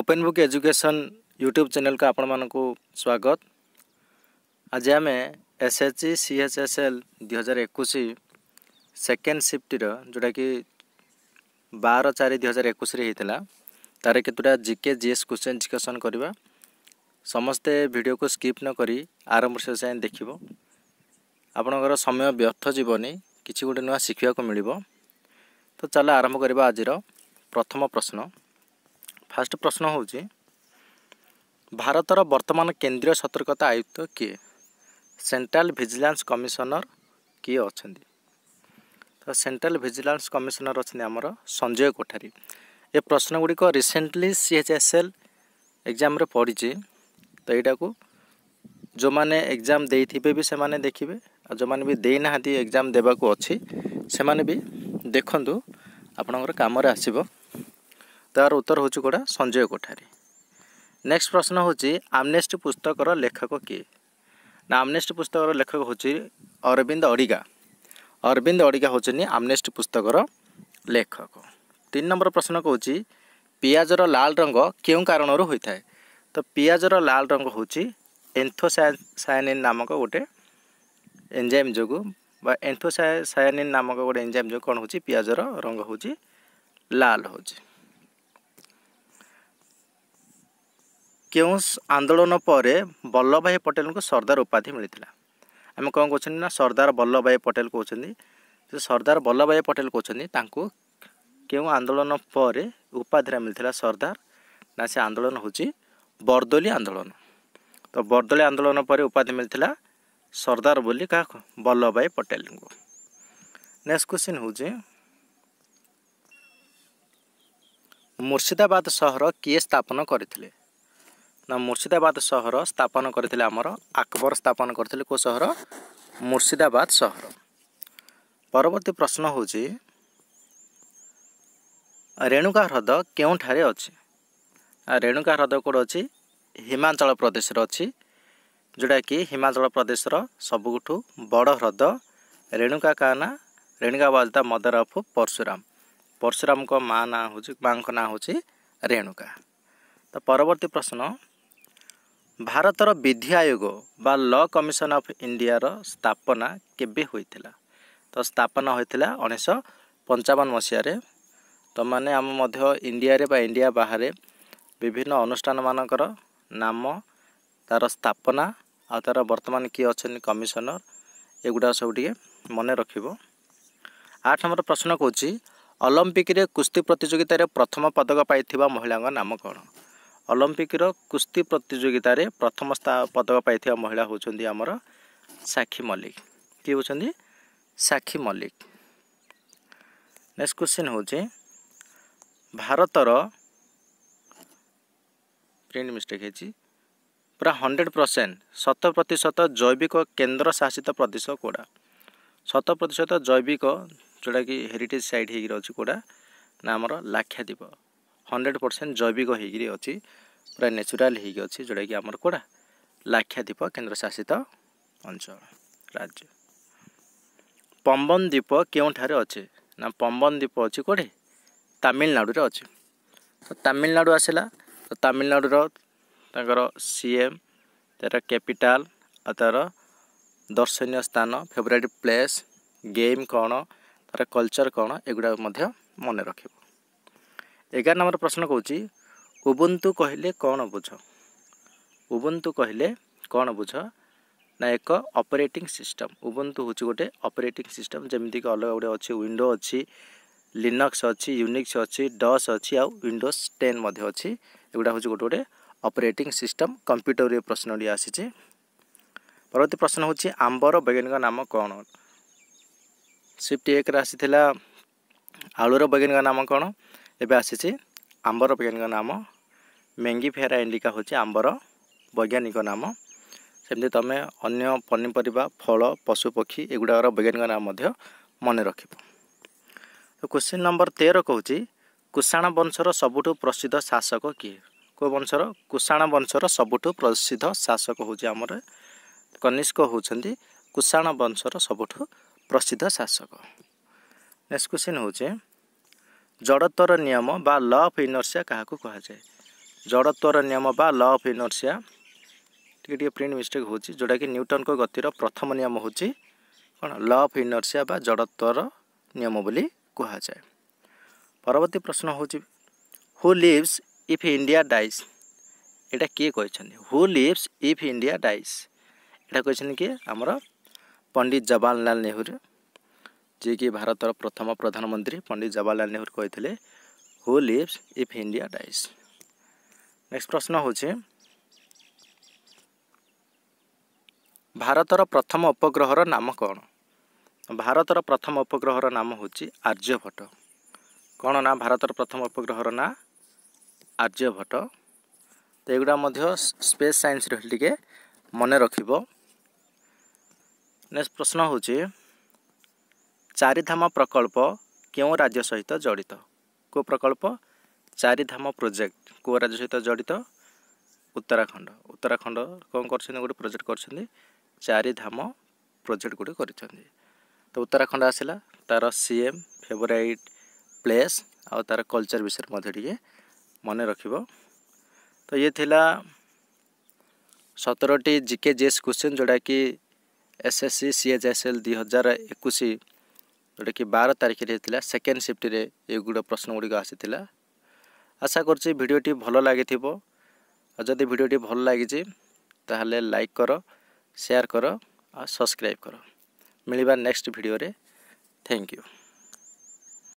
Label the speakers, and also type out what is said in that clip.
Speaker 1: open book education YouTube ଚ୍ୟାନେଲ୍କୁ ଆପଣମାନଙ୍କୁ ସ୍ୱାଗତ ଆଜି ଆମେ S H G C H S L ଦୁଇ ହଜାର ଏକୋଇଶ ସେକେଣ୍ଡ ସିଫ୍ଟିର ଯେଉଁଟାକି ବାର ଚାରି ଦୁଇ ହଜାର ଏକୋଇଶରେ ହୋଇଥିଲା ତାର କେତେଟା G K G S question education କରିବା ସମସ୍ତେ ଭିଡ଼ିଓକୁ ସ୍କିପ୍ ନକରି ଆରମ୍ଭରୁ ସେ ଯାଏଁ ଦେଖିବ ଆପଣଙ୍କର ସମୟ ବ୍ୟର୍ଥ ଯିବନି କିଛି ଗୋଟେ ନୂଆ ଶିଖିବାକୁ ମିଳିବ ତ ଚାଲ ଆରମ୍ଭ କରିବା ଆଜିର ପ୍ରଥମ ପ୍ରଶ୍ନ ଫାଷ୍ଟ ପ୍ରଶ୍ନ ହେଉଛି ଭାରତର ବର୍ତ୍ତମାନ କେନ୍ଦ୍ରୀୟ ସତର୍କତା ଆୟୁକ୍ତ କିଏ ସେଣ୍ଟ୍ରାଲ ଭିଜିଲାନ୍ସ କମିଶନର କିଏ ଅଛନ୍ତି ତ ସେଣ୍ଟ୍ରାଲ ଭିଜିଲାନ୍ସ କମିଶନର ଅଛନ୍ତି ଆମର ସଞ୍ଜୟ କୋଠାରୀ ଏ ପ୍ରଶ୍ନ ଗୁଡ଼ିକ recently C H S L ଏକ୍ଜାମ୍ରେ ପଡ଼ିଛି ତ ଏଇଟାକୁ ଯେଉଁମାନେ ଏକ୍ଜାମ୍ ଦେଇଥିବେ ବି ସେମାନେ ଦେଖିବେ ଆଉ ଯେଉଁମାନେ ବି ଦେଇନାହାନ୍ତି ଏକ୍ଜାମ୍ ଦେବାକୁ ଅଛି ସେମାନେ ବି ଦେଖନ୍ତୁ ଆପଣଙ୍କର କାମରେ ଆସିବ ତାର ଉତ୍ତର ହେଉଛି କେଉଁଟା ସଞ୍ଜୟ କୋଠାରୀ ନେକ୍ସଟ ପ୍ରଶ୍ନ ହେଉଛି ଆମନେଷ୍ଟ ପୁସ୍ତକର ଲେଖକ କିଏ ନା ଆମନେଷ୍ଟ ପୁସ୍ତକର ଲେଖକ ହେଉଛି ଅରବିନ୍ଦ ଅଡ଼ିଗା ଅରବିନ୍ଦ ଅଡ଼ିଗା ହେଉଛନ୍ତି ଆମନେଷ୍ଟ ପୁସ୍ତକର ଲେଖକ ତିନି ନମ୍ବର ପ୍ରଶ୍ନ କହୁଛି ପିଆଜର ଲାଲ ରଙ୍ଗ କେଉଁ କାରଣରୁ ହୋଇଥାଏ ତ ପିଆଜର ଲାଲ ରଙ୍ଗ ହେଉଛି ଏନ୍ଥୋସାୟାନିନ୍ ନାମକ ଗୋଟେ ଏନ୍ଜାଇମ୍ ଯୋଗୁଁ ବା ଏନ୍ଥୋସାୟାନିନ୍ ନାମକ ଗୋଟେ ଏନ୍ଜାଇମ୍ ଯୋଗୁଁ କ'ଣ ହେଉଛି ପିଆଜର ରଙ୍ଗ ହେଉଛି ଲାଲ ହେଉଛି କେଉଁ ଆନ୍ଦୋଳନ ପରେ ବଲ୍ଲଭଭାଇ ପଟେଲଙ୍କୁ ସର୍ଦ୍ଦାର ଉପାଧି ମିଳିଥିଲା ଆମେ କ'ଣ କହୁଛନ୍ତି ନା ସର୍ଦ୍ଦାର ବଲ୍ଲଭଭାଇ ପଟେଲ କହୁଛନ୍ତି ସେ ସର୍ଦ୍ଦାର ବଲ୍ଲଭଭାଇ ପଟେଲ କହୁଛନ୍ତି ତାଙ୍କୁ କେଉଁ ଆନ୍ଦୋଳନ ପରେ ଉପାଧିରେ ମିଳିଥିଲା ସର୍ଦ୍ଦାର ନା ସେ ଆନ୍ଦୋଳନ ହେଉଛି ବର୍ଦୋଲି ଆନ୍ଦୋଳନ ତ ବର୍ଦୋଲି ଆନ୍ଦୋଳନ ପରେ ଉପାଧି ମିଳିଥିଲା ସର୍ଦ୍ଦାର ବୋଲି କାହାକୁ ବଲ୍ଲଭଭାଇ ପଟେଲଙ୍କୁ ନେକ୍ସଟ କ୍ୱେଶ୍ଚିନ୍ ହେଉଛି ମୁର୍ଶିଦାବାଦ ସହର କିଏ ସ୍ଥାପନ କରିଥିଲେ ମୁର୍ଶିଦାବାଦ ସହର ସ୍ଥାପନ କରିଥିଲେ ଆମର ଆକବର ସ୍ଥାପନ କରିଥିଲେ କେଉଁ ସହର ମୁର୍ଶିଦାବାଦ ସହର ପରବର୍ତ୍ତୀ ପ୍ରଶ୍ନ ହେଉଛି ରେଣୁକା ହ୍ରଦ କେଉଁଠାରେ ଅଛି ରେଣୁକା ହ୍ରଦ କେଉଁଠି ଅଛି ହିମାଚଳ ପ୍ରଦେଶରେ ଅଛି ଯେଉଁଟାକି ହିମାଚଳ ପ୍ରଦେଶର ସବୁଠୁ ବଡ଼ ହ୍ରଦ ରେଣୁକା କାନା ରେଣୁକାବାଦ ଦ ମଦର ଅଫ୍ ପର୍ଶୁରାମ ପର୍ଶୁରାମଙ୍କ ମା ନାଁ ହେଉଛି ମାଆଙ୍କ ନାଁ ହେଉଛି ରେଣୁକା ତ ପରବର୍ତ୍ତୀ ପ୍ରଶ୍ନ ଭାରତର ବିଧି ଆୟୋଗ ବା ଲ କମିଶନ ଅଫ୍ ଇଣ୍ଡିଆର ସ୍ଥାପନା କେବେ ହୋଇଥିଲା ତ ସ୍ଥାପନା ହୋଇଥିଲା ଉଣେଇଶହ ପଞ୍ଚାବନ ମସିହାରେ ତ ମାନେ ଆମ ମଧ୍ୟ ଇଣ୍ଡିଆରେ ବା ଇଣ୍ଡିଆ ବାହାରେ ବିଭିନ୍ନ ଅନୁଷ୍ଠାନମାନଙ୍କର ନାମ ତା'ର ସ୍ଥାପନା ଆଉ ତା'ର ବର୍ତ୍ତମାନ କିଏ ଅଛନ୍ତି କମିଶନର ଏଗୁଡ଼ାକ ସବୁ ଟିକେ ମନେ ରଖିବ ଆଠ ନମ୍ବର ପ୍ରଶ୍ନ କହୁଛି ଅଲମ୍ପିକରେ କୁସ୍ତି ପ୍ରତିଯୋଗିତାରେ ପ୍ରଥମ ପଦକ ପାଇଥିବା ମହିଳାଙ୍କ ନାମ କ'ଣ ଅଲମ୍ପିକର କୁସ୍ତି ପ୍ରତିଯୋଗିତାରେ ପ୍ରଥମ ସ୍ଥା ପଦକ ପାଇଥିବା ମହିଳା ହେଉଛନ୍ତି ଆମର ସାକ୍ଷୀ ମଲ୍ଲିକ କିଏ ହେଉଛନ୍ତି ସାକ୍ଷୀ ମଲ୍ଲିକ ନେକ୍ସଟ କ୍ୱେଶ୍ଚିନ୍ ହେଉଛି ଭାରତର ପ୍ରିଣ୍ଟ ମିଷ୍ଟେକ୍ ହେଇଛି ପୁରା ହଣ୍ଡ୍ରେଡ଼ ପରସେଣ୍ଟ ଶତ ପ୍ରତିଶତ ଜୈବିକ କେନ୍ଦ୍ର ଶାସିତ ପ୍ରଦେଶ କେଉଁଟା ଶତ ପ୍ରତିଶତ ଜୈବିକ ଯେଉଁଟାକି ହେରିଟେଜ୍ ସାଇଟ୍ ହେଇକି ଅଛି କେଉଁଟା ନା ଆମର ଲାକ୍ଷାଦ୍ୱୀପ ହଣ୍ଡ୍ରେଡ଼ ପରସେଣ୍ଟ ଜୈବିକ ହେଇକିରି ଅଛି ପୁରା ନ୍ୟାଚୁରାଲ ହେଇକି ଅଛି ଯେଉଁଟାକି ଆମର କେଉଁଟା ଲାକ୍ଷାଦ୍ୱୀପ କେନ୍ଦ୍ରଶାସିତ ଅଞ୍ଚଳ ରାଜ୍ୟ ପମ୍ବନ ଦ୍ୱୀପ କେଉଁଠାରେ ଅଛି ନା ପମ୍ବନ ଦ୍ୱୀପ ଅଛି କେଉଁଠି ତାମିଲନାଡ଼ୁରେ ଅଛି ତ ତାମିଲନାଡ଼ୁ ଆସିଲା ତ ତାମିଲନାଡ଼ୁର ତାଙ୍କର ସି ଏମ୍ ତାର କ୍ୟାପିଟାଲ ଆଉ ତାର ଦର୍ଶନୀୟ ସ୍ଥାନ ଫେଭରାଇଟ୍ ପ୍ଲେସ୍ ଗେମ୍ କ'ଣ ତାର କଲଚର୍ କ'ଣ ଏଗୁଡ଼ାକ ମଧ୍ୟ ମନେ ରଖିବ ଏଗାର ନମ୍ବର ପ୍ରଶ୍ନ କହୁଛି ଉବୁନ୍ତୁ କହିଲେ କ'ଣ ବୁଝ ଉବୁନ୍ତୁ କହିଲେ କ'ଣ ବୁଝ ନା ଏକ ଅପରେଟିଂ ସିଷ୍ଟମ୍ ଉବୁନ୍ତୁ ହେଉଛି ଗୋଟେ ଅପରେଟିଂ ସିଷ୍ଟମ୍ ଯେମିତିକି ଅଲଗା ଗୁଡ଼ିଏ ଅଛି ୱିଣ୍ଡୋ ଅଛି ଲିନକ୍ସ ଅଛି ୟୁନିକ୍ସ ଅଛି ଡସ୍ ଅଛି ଆଉ ୱିଣ୍ଡୋଜ୍ ଟେନ୍ ମଧ୍ୟ ଅଛି ଏଗୁଡ଼ା ହେଉଛି ଗୋଟେ ଗୋଟେ ଅପରେଟିଂ ସିଷ୍ଟମ୍ କମ୍ପ୍ୟୁଟର ପ୍ରଶ୍ନଟି ଆସିଛି ପରବର୍ତ୍ତୀ ପ୍ରଶ୍ନ ହେଉଛି ଆମ୍ବର ବୈଜ୍ଞାନିକ ନାମ କ'ଣ ସିଫ୍ଟ ଏକରେ ଆସିଥିଲା ଆଳୁର ବୈଜ୍ଞାନିକ ନାମ କ'ଣ ଏବେ ଆସିଛି ଆମ୍ବର ବୈଜ୍ଞାନିକ ନାମ ମେଙ୍ଗିଫେରା ଇଣ୍ଡିକା ହେଉଛି ଆମ୍ବର ବୈଜ୍ଞାନିକ ନାମ ସେମିତି ତୁମେ ଅନ୍ୟ ପନିପରିବା ଫଳ ପଶୁପକ୍ଷୀ ଏଗୁଡ଼ାକର ବୈଜ୍ଞାନିକ ନାମ ମଧ୍ୟ ମନେ ରଖିବ କୋଶ୍ଚିନ୍ ନମ୍ବର ତେର କହୁଛି କୁଷାଣ ବଂଶର ସବୁଠୁ ପ୍ରସିଦ୍ଧ ଶାସକ କିଏ କେଉଁ ବଂଶର କୁଷାଣ ବଂଶର ସବୁଠୁ ପ୍ରସିଦ୍ଧ ଶାସକ ହେଉଛି ଆମର କନିଷ୍କ ହେଉଛନ୍ତି କୁଷାଣ ବଂଶର ସବୁଠୁ ପ୍ରସିଦ୍ଧ ଶାସକ ନେକ୍ସଟ କ୍ୱେଶ୍ଚିନ୍ ହେଉଛି ଜଡ଼ତ୍ୱର ନିୟମ ବା ଲ ଅଫ୍ ଇନର୍ସିଆ କାହାକୁ କୁହାଯାଏ ଜଡ଼ତ୍ୱର ନିୟମ ବା ଲ ଅଫ୍ ଇନର୍ସିଆ ଟିକେ ଟିକେ ପ୍ରିଣ୍ଟ ମିଷ୍ଟେକ୍ ହେଉଛି ଯେଉଁଟାକି ନ୍ୟୁଟନ୍ଙ୍କ ଗତିର ପ୍ରଥମ ନିୟମ ହେଉଛି କ'ଣ ଲ ଅଫ୍ ଇନର୍ସିଆ ବା ଜଡ଼ତ୍ୱର ନିୟମ ବୋଲି କୁହାଯାଏ ପରବର୍ତ୍ତୀ ପ୍ରଶ୍ନ ହେଉଛି who lives if India dies ଏଇଟା କିଏ କହିଛନ୍ତି who lives if India dies ଏଇଟା କହିଛନ୍ତି କିଏ ଆମର ପଣ୍ଡିତ ଜବାହରଲାଲ ନେହେରୁ ଯିଏକି ଭାରତର ପ୍ରଥମ ପ୍ରଧାନମନ୍ତ୍ରୀ ପଣ୍ଡିତ ଜବାହରଲାଲ ନେହେରୁ କହିଥିଲେ who lives if India dies next ପ୍ରଶ୍ନ ହେଉଛି ଭାରତର ପ୍ରଥମ ଉପଗ୍ରହର ନାମ କ'ଣ ଭାରତର ପ୍ରଥମ ଉପଗ୍ରହର ନାମ ହେଉଛି ଆର୍ଯ୍ୟଭଟ୍ଟ କ'ଣ ନା ଭାରତର ପ୍ରଥମ ଉପଗ୍ରହର ନାଁ ଆର୍ଯ୍ୟଭଟ୍ଟ ତ ଏଗୁଡ଼ା ମଧ୍ୟ ସ୍ପେସ୍ ସାଇନ୍ସରେ ଟିକେ ମନେ ରଖିବ ନେକ୍ସଟ ପ୍ରଶ୍ନ ହେଉଛି ଚାରିଧାମ ପ୍ରକଳ୍ପ କେଉଁ ରାଜ୍ୟ ସହିତ ଜଡ଼ିତ କେଉଁ ପ୍ରକଳ୍ପ ଚାରିଧାମ ପ୍ରୋଜେକ୍ଟ କେଉଁ ରାଜ୍ୟ ସହିତ ଜଡ଼ିତ ଉତ୍ତରାଖଣ୍ଡ ଉତ୍ତରାଖଣ୍ଡ କ'ଣ କରିଛନ୍ତି ଗୋଟେ ପ୍ରୋଜେକ୍ଟ କରିଛନ୍ତି ଚାରିଧାମ ପ୍ରୋଜେକ୍ଟ ଗୁଡ଼ିକ କରିଛନ୍ତି ତ ଉତ୍ତରାଖଣ୍ଡ ଆସିଲା ତା'ର ସି ଏମ୍ ଫେଭରାଇଟ୍ ପ୍ଲେସ୍ ଆଉ ତା'ର କଲଚର ବିଷୟରେ ମଧ୍ୟ ଟିକେ ମନେ ରଖିବ ତ ଇଏ ଥିଲା ସତରଟି ଜିକେ ଜେସ୍ କୋଶ୍ଚିନ୍ ଯେଉଁଟାକି S S C C H S L ଦୁଇ ହଜାର ଏକୋଇଶ ଯେଉଁଟାକି ବାର ତାରିଖରେ ହେଇଥିଲା ସେକେଣ୍ଡ ସିଫ୍ଟରେ ଏଗୁଡ଼ା ପ୍ରଶ୍ନ ଗୁଡ଼ିକ ଆସିଥିଲା ଆଶା କରୁଛି ଭିଡ଼ିଓଟି ଭଲ ଲାଗିଥିବ ଆଉ ଯଦି ଭିଡ଼ିଓଟି ଭଲ ଲାଗିଛି ତାହେଲେ ଲାଇକ୍ କର ସେୟାର କର ଆଉ ସବସ୍କ୍ରାଇବ୍ କର ମିଳିବା ନେକ୍ସଟ ଭିଡ଼ିଓରେ ଥ୍ୟାଙ୍କ ୟୁ